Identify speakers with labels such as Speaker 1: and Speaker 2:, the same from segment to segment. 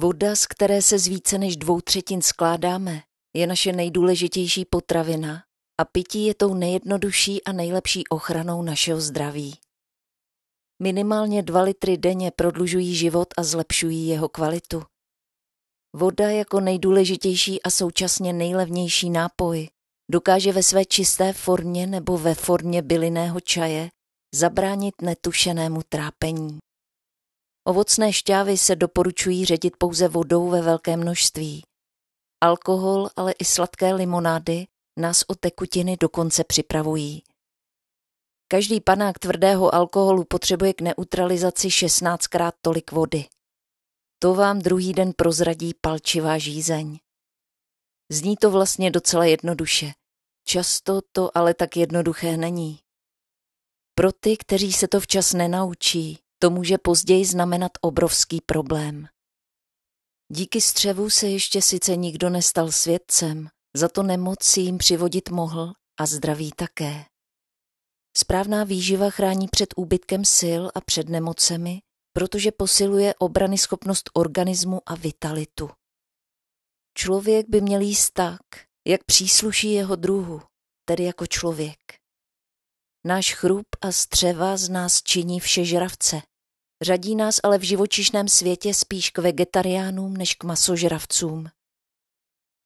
Speaker 1: Voda, z které se z více než dvou třetin skládáme, je naše nejdůležitější potravina a pití je tou nejjednodušší a nejlepší ochranou našeho zdraví. Minimálně dva litry denně prodlužují život a zlepšují jeho kvalitu. Voda jako nejdůležitější a současně nejlevnější nápoj dokáže ve své čisté formě nebo ve formě bylinného čaje zabránit netušenému trápení. Ovocné šťávy se doporučují ředit pouze vodou ve velké množství. Alkohol, ale i sladké limonády nás o tekutiny dokonce připravují. Každý panák tvrdého alkoholu potřebuje k neutralizaci 16krát tolik vody. To vám druhý den prozradí palčivá žízeň. Zní to vlastně docela jednoduše. Často to ale tak jednoduché není. Pro ty, kteří se to včas nenaučí, to může později znamenat obrovský problém. Díky střevu se ještě sice nikdo nestal svědcem, za to nemoc si jim přivodit mohl a zdraví také. Správná výživa chrání před úbytkem sil a před nemocemi, protože posiluje obrany schopnost organismu a vitalitu. Člověk by měl jíst tak, jak přísluší jeho druhu, tedy jako člověk. Náš chrup a střeva z nás činí vše žravce, Řadí nás ale v živočišném světě spíš k vegetariánům než k masožravcům.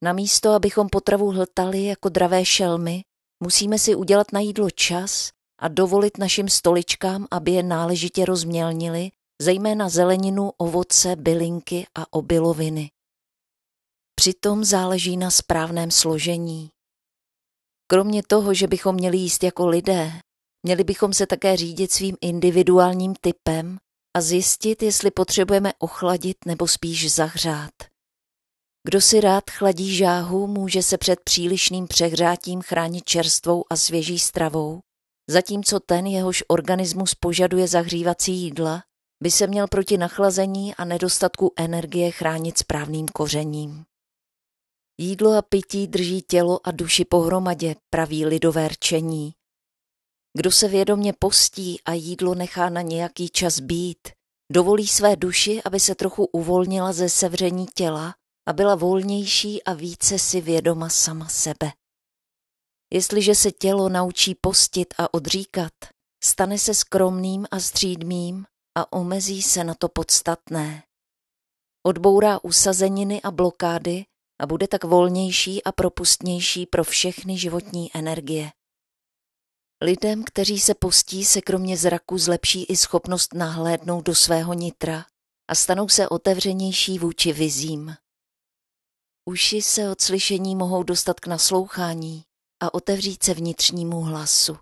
Speaker 1: Namísto, abychom potravu hltali jako dravé šelmy, musíme si udělat na jídlo čas a dovolit našim stoličkám, aby je náležitě rozmělnili, zejména zeleninu, ovoce, bylinky a obiloviny. Přitom záleží na správném složení. Kromě toho, že bychom měli jíst jako lidé, měli bychom se také řídit svým individuálním typem a zjistit, jestli potřebujeme ochladit nebo spíš zahřát. Kdo si rád chladí žáhu, může se před přílišným přehrátím chránit čerstvou a svěží stravou, zatímco ten, jehož organismus požaduje zahřívací jídla, by se měl proti nachlazení a nedostatku energie chránit správným kořením. Jídlo a pití drží tělo a duši pohromadě, praví lidové rčení, kdo se vědomě postí a jídlo nechá na nějaký čas být, dovolí své duši, aby se trochu uvolnila ze sevření těla a byla volnější a více si vědoma sama sebe. Jestliže se tělo naučí postit a odříkat, stane se skromným a střídmým a omezí se na to podstatné. Odbourá usazeniny a blokády a bude tak volnější a propustnější pro všechny životní energie. Lidem, kteří se postí, se kromě zraku zlepší i schopnost nahlédnout do svého nitra a stanou se otevřenější vůči vizím. Uši se od slyšení mohou dostat k naslouchání a otevřít se vnitřnímu hlasu.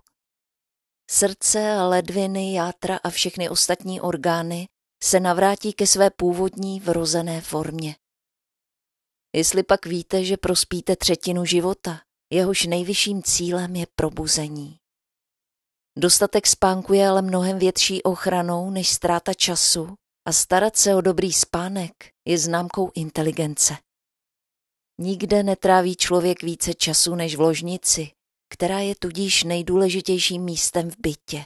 Speaker 1: Srdce, ledviny, játra a všechny ostatní orgány se navrátí ke své původní vrozené formě. Jestli pak víte, že prospíte třetinu života, jehož nejvyšším cílem je probuzení. Dostatek spánku je ale mnohem větší ochranou než ztráta času a starat se o dobrý spánek je známkou inteligence. Nikde netráví člověk více času než v ložnici, která je tudíž nejdůležitějším místem v bytě.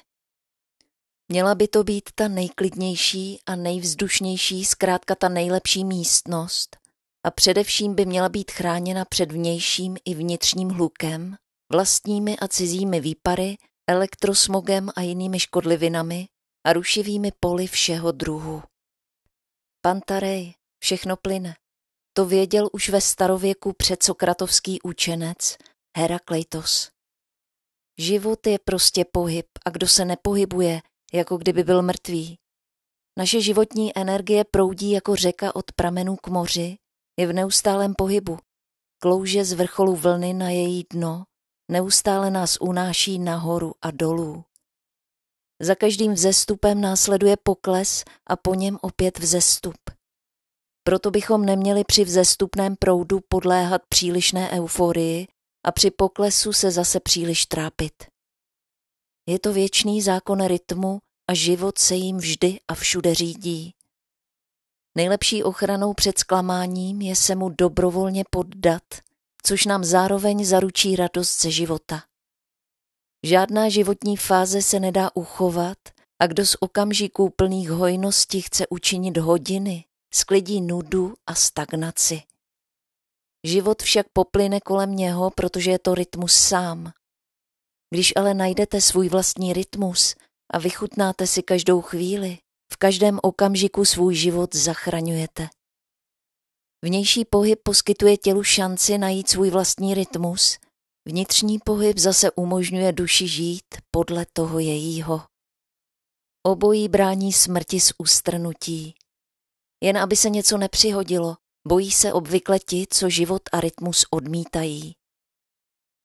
Speaker 1: Měla by to být ta nejklidnější a nejvzdušnější, zkrátka ta nejlepší místnost a především by měla být chráněna před vnějším i vnitřním hlukem, vlastními a cizími výpary elektrosmogem a jinými škodlivinami a rušivými poli všeho druhu. Pantarej, všechno plyne. To věděl už ve starověku předsokratovský učenec Herakleitos. Život je prostě pohyb a kdo se nepohybuje, jako kdyby byl mrtvý. Naše životní energie proudí jako řeka od pramenů k moři, je v neustálém pohybu. Klouže z vrcholu vlny na její dno neustále nás unáší nahoru a dolů. Za každým vzestupem následuje pokles a po něm opět vzestup. Proto bychom neměli při vzestupném proudu podléhat přílišné euforii a při poklesu se zase příliš trápit. Je to věčný zákon rytmu a život se jim vždy a všude řídí. Nejlepší ochranou před zklamáním je se mu dobrovolně poddat což nám zároveň zaručí radost ze života. Žádná životní fáze se nedá uchovat a kdo z okamžiků plných hojnosti chce učinit hodiny, sklidí nudu a stagnaci. Život však poplyne kolem něho, protože je to rytmus sám. Když ale najdete svůj vlastní rytmus a vychutnáte si každou chvíli, v každém okamžiku svůj život zachraňujete. Vnější pohyb poskytuje tělu šanci najít svůj vlastní rytmus, vnitřní pohyb zase umožňuje duši žít podle toho jejího. Obojí brání smrti z ústrnutí. Jen aby se něco nepřihodilo, bojí se obvykle ti, co život a rytmus odmítají.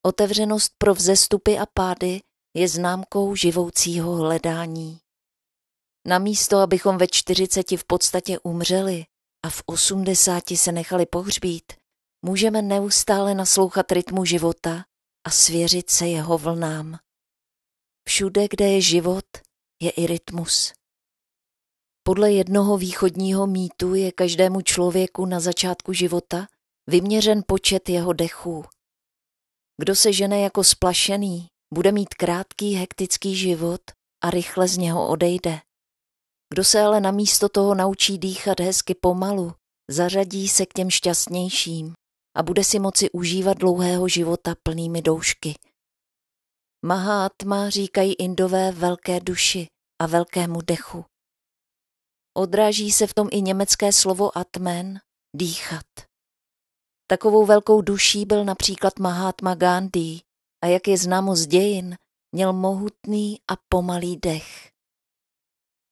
Speaker 1: Otevřenost pro vzestupy a pády je známkou živoucího hledání. Namísto, abychom ve čtyřiceti v podstatě umřeli, a v osmdesáti se nechali pohřbít, můžeme neustále naslouchat rytmu života a svěřit se jeho vlnám. Všude, kde je život, je i rytmus. Podle jednoho východního mýtu je každému člověku na začátku života vyměřen počet jeho dechů. Kdo se žene jako splašený, bude mít krátký hektický život a rychle z něho odejde. Kdo se ale namísto toho naučí dýchat hezky pomalu, zařadí se k těm šťastnějším a bude si moci užívat dlouhého života plnými doušky. Mahatma říkají indové velké duši a velkému dechu. Odráží se v tom i německé slovo atmen, dýchat. Takovou velkou duší byl například Mahatma Gandhi a jak je známo z dějin, měl mohutný a pomalý dech.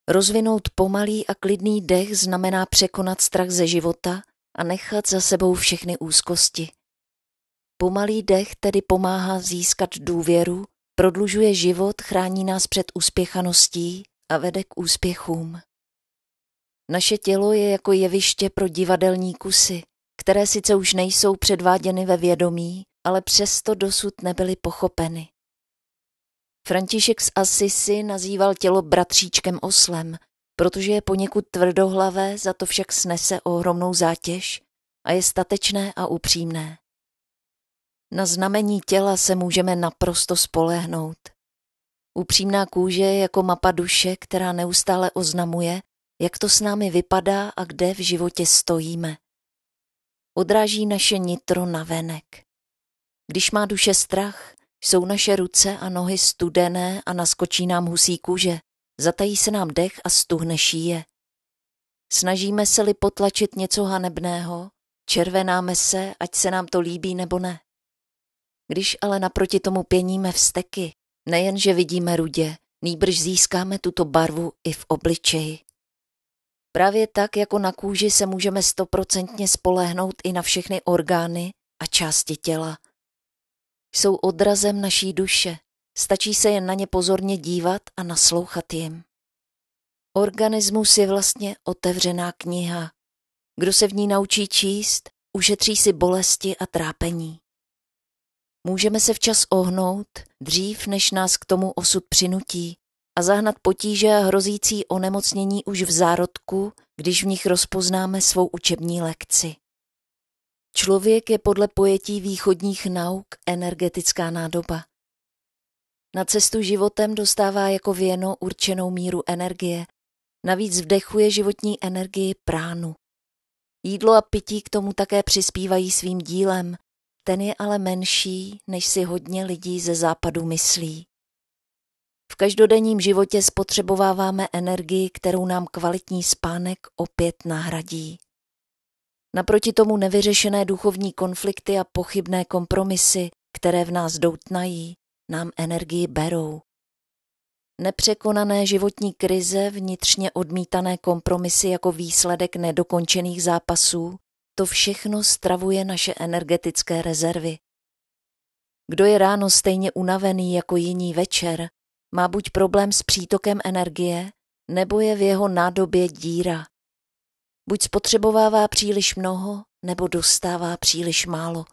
Speaker 1: Rozvinout pomalý a klidný dech znamená překonat strach ze života a nechat za sebou všechny úzkosti. Pomalý dech tedy pomáhá získat důvěru, prodlužuje život, chrání nás před úspěchaností a vede k úspěchům. Naše tělo je jako jeviště pro divadelní kusy, které sice už nejsou předváděny ve vědomí, ale přesto dosud nebyly pochopeny. František z Asisi nazýval tělo bratříčkem oslem, protože je poněkud tvrdohlavé, za to však snese ohromnou zátěž a je statečné a upřímné. Na znamení těla se můžeme naprosto spolehnout. Upřímná kůže je jako mapa duše, která neustále oznamuje, jak to s námi vypadá a kde v životě stojíme. Odráží naše nitro na venek. Když má duše strach, jsou naše ruce a nohy studené a naskočí nám husí kůže, zatají se nám dech a stuhne šíje. Snažíme se-li potlačit něco hanebného, červenáme se, ať se nám to líbí nebo ne. Když ale naproti tomu pěníme vsteky, nejenže vidíme rudě, nýbrž získáme tuto barvu i v obličeji. Právě tak jako na kůži se můžeme stoprocentně spolehnout i na všechny orgány a části těla – jsou odrazem naší duše. Stačí se jen na ně pozorně dívat a naslouchat jim. Organismus je vlastně otevřená kniha. Kdo se v ní naučí číst, ušetří si bolesti a trápení. Můžeme se včas ohnout, dřív než nás k tomu osud přinutí, a zahnat potíže a hrozící onemocnění už v zárodku, když v nich rozpoznáme svou učební lekci. Člověk je podle pojetí východních nauk energetická nádoba. Na cestu životem dostává jako věno určenou míru energie. Navíc vdechuje životní energii pránu. Jídlo a pití k tomu také přispívají svým dílem. Ten je ale menší, než si hodně lidí ze západu myslí. V každodenním životě spotřebováváme energii, kterou nám kvalitní spánek opět nahradí. Naproti tomu nevyřešené duchovní konflikty a pochybné kompromisy, které v nás doutnají, nám energii berou. Nepřekonané životní krize, vnitřně odmítané kompromisy jako výsledek nedokončených zápasů, to všechno stravuje naše energetické rezervy. Kdo je ráno stejně unavený jako jiný večer, má buď problém s přítokem energie, nebo je v jeho nádobě díra, buď spotřebovává příliš mnoho, nebo dostává příliš málo.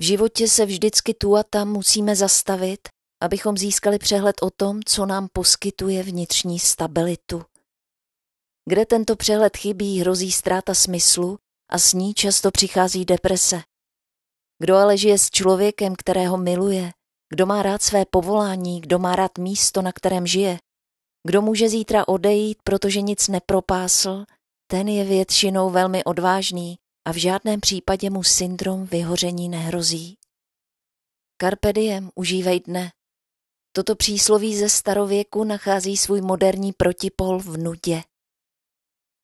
Speaker 1: V životě se vždycky tu a tam musíme zastavit, abychom získali přehled o tom, co nám poskytuje vnitřní stabilitu. Kde tento přehled chybí, hrozí ztráta smyslu a s ní často přichází deprese. Kdo ale žije s člověkem, kterého miluje, kdo má rád své povolání, kdo má rád místo, na kterém žije, kdo může zítra odejít, protože nic nepropásl ten je většinou velmi odvážný a v žádném případě mu syndrom vyhoření nehrozí. Carpe diem, užívej dne. Toto přísloví ze starověku nachází svůj moderní protipol v nudě.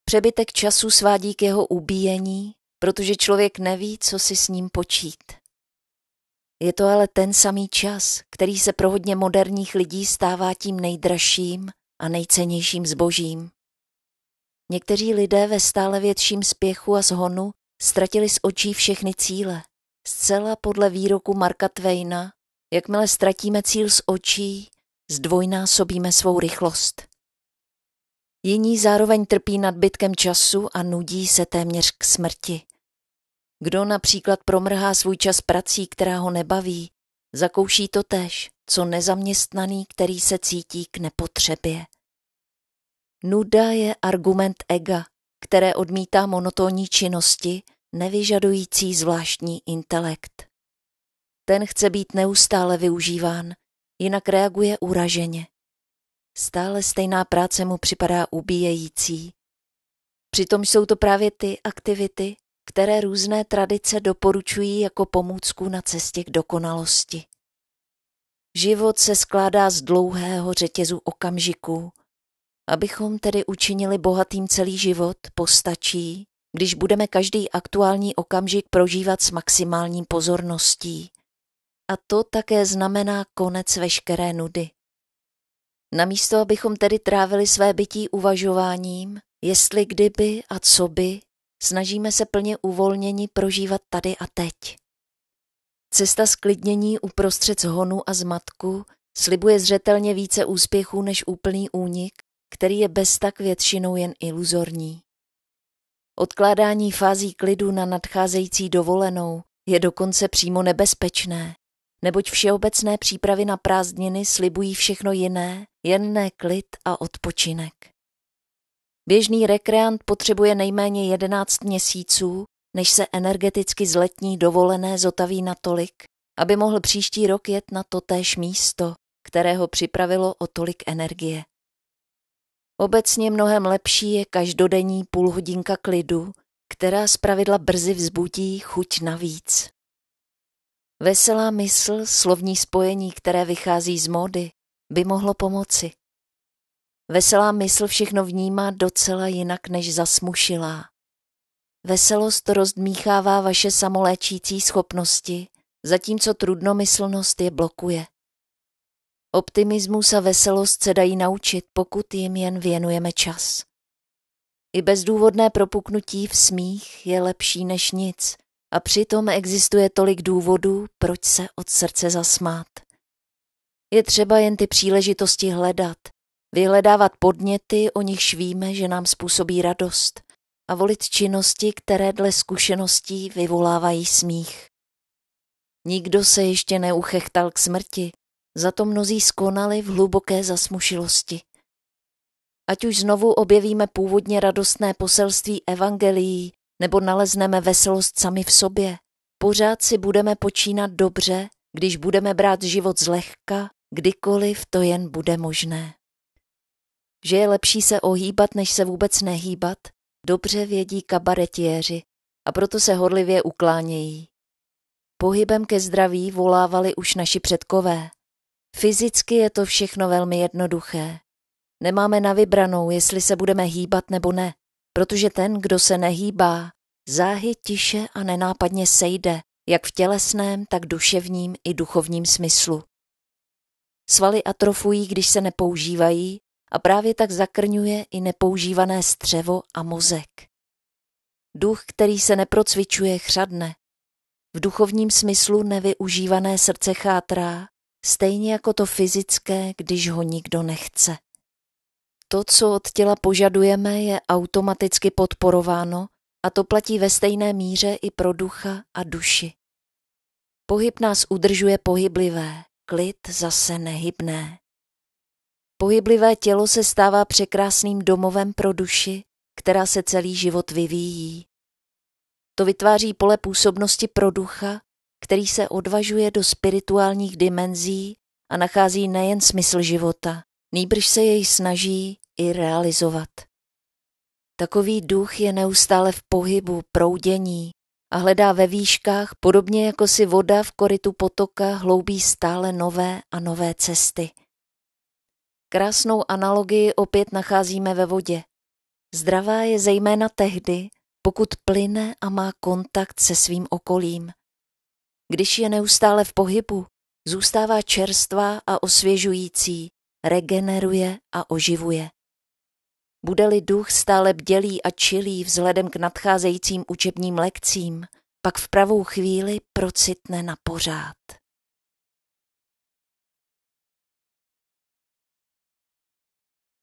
Speaker 1: Přebytek času svádí k jeho ubíjení, protože člověk neví, co si s ním počít. Je to ale ten samý čas, který se pro hodně moderních lidí stává tím nejdražším a nejcennějším zbožím. Někteří lidé ve stále větším spěchu a zhonu ztratili z očí všechny cíle. Zcela podle výroku Marka Twaina, jakmile ztratíme cíl z očí, zdvojnásobíme svou rychlost. Jiní zároveň trpí nadbytkem času a nudí se téměř k smrti. Kdo například promrhá svůj čas prací, která ho nebaví, zakouší to tež, co nezaměstnaný, který se cítí k nepotřebě. Nuda je argument ega, které odmítá monotónní činnosti, nevyžadující zvláštní intelekt. Ten chce být neustále využíván, jinak reaguje uraženě. Stále stejná práce mu připadá ubíjející. Přitom jsou to právě ty aktivity, které různé tradice doporučují jako pomůcku na cestě k dokonalosti. Život se skládá z dlouhého řetězu okamžiků, Abychom tedy učinili bohatým celý život, postačí, když budeme každý aktuální okamžik prožívat s maximální pozorností. A to také znamená konec veškeré nudy. Namísto, abychom tedy trávili své bytí uvažováním, jestli kdyby a co by, snažíme se plně uvolněni prožívat tady a teď. Cesta sklidnění uprostřed zhonu a zmatku slibuje zřetelně více úspěchů než úplný únik který je bez tak většinou jen iluzorní. Odkládání fází klidu na nadcházející dovolenou je dokonce přímo nebezpečné, neboť všeobecné přípravy na prázdniny slibují všechno jiné, jen ne klid a odpočinek. Běžný rekreant potřebuje nejméně 11 měsíců, než se energeticky z letní dovolené zotaví natolik, aby mohl příští rok jet na totéž místo, které ho připravilo o tolik energie. Obecně mnohem lepší je každodenní půlhodinka klidu, která zpravidla brzy vzbudí chuť navíc. Veselá mysl, slovní spojení, které vychází z módy, by mohlo pomoci. Veselá mysl všechno vnímá docela jinak než zasmušilá. Veselost rozdmíchává vaše samoléčící schopnosti, zatímco trudnomyslnost je blokuje. Optimismus a veselost se dají naučit, pokud jim jen věnujeme čas. I bezdůvodné propuknutí v smích je lepší než nic a přitom existuje tolik důvodů, proč se od srdce zasmát. Je třeba jen ty příležitosti hledat, vyhledávat podněty, o nichž víme, že nám způsobí radost a volit činnosti, které dle zkušeností vyvolávají smích. Nikdo se ještě neuchechtal k smrti, za to mnozí skonali v hluboké zasmušilosti. Ať už znovu objevíme původně radostné poselství evangelií, nebo nalezneme veselost sami v sobě, pořád si budeme počínat dobře, když budeme brát život zlehka, kdykoliv to jen bude možné. Že je lepší se ohýbat, než se vůbec nehýbat, dobře vědí kabaretiéři a proto se horlivě uklánějí. Pohybem ke zdraví volávali už naši předkové – Fyzicky je to všechno velmi jednoduché. Nemáme na vybranou, jestli se budeme hýbat nebo ne, protože ten, kdo se nehýbá, záhy tiše a nenápadně sejde, jak v tělesném, tak duševním i duchovním smyslu. Svaly atrofují, když se nepoužívají a právě tak zakrňuje i nepoužívané střevo a mozek. Duch, který se neprocvičuje, chřadne. V duchovním smyslu nevyužívané srdce chátrá stejně jako to fyzické, když ho nikdo nechce. To, co od těla požadujeme, je automaticky podporováno a to platí ve stejné míře i pro ducha a duši. Pohyb nás udržuje pohyblivé, klid zase nehybné. Pohyblivé tělo se stává překrásným domovem pro duši, která se celý život vyvíjí. To vytváří pole působnosti pro ducha který se odvažuje do spirituálních dimenzí a nachází nejen smysl života, nýbrž se jej snaží i realizovat. Takový duch je neustále v pohybu, proudění a hledá ve výškách, podobně jako si voda v korytu potoka hloubí stále nové a nové cesty. Krásnou analogii opět nacházíme ve vodě. Zdravá je zejména tehdy, pokud plyne a má kontakt se svým okolím – když je neustále v pohybu, zůstává čerstvá a osvěžující, regeneruje a oživuje. Bude-li duch stále bdělý a čilý vzhledem k nadcházejícím učebním lekcím, pak v pravou chvíli procitne na pořád.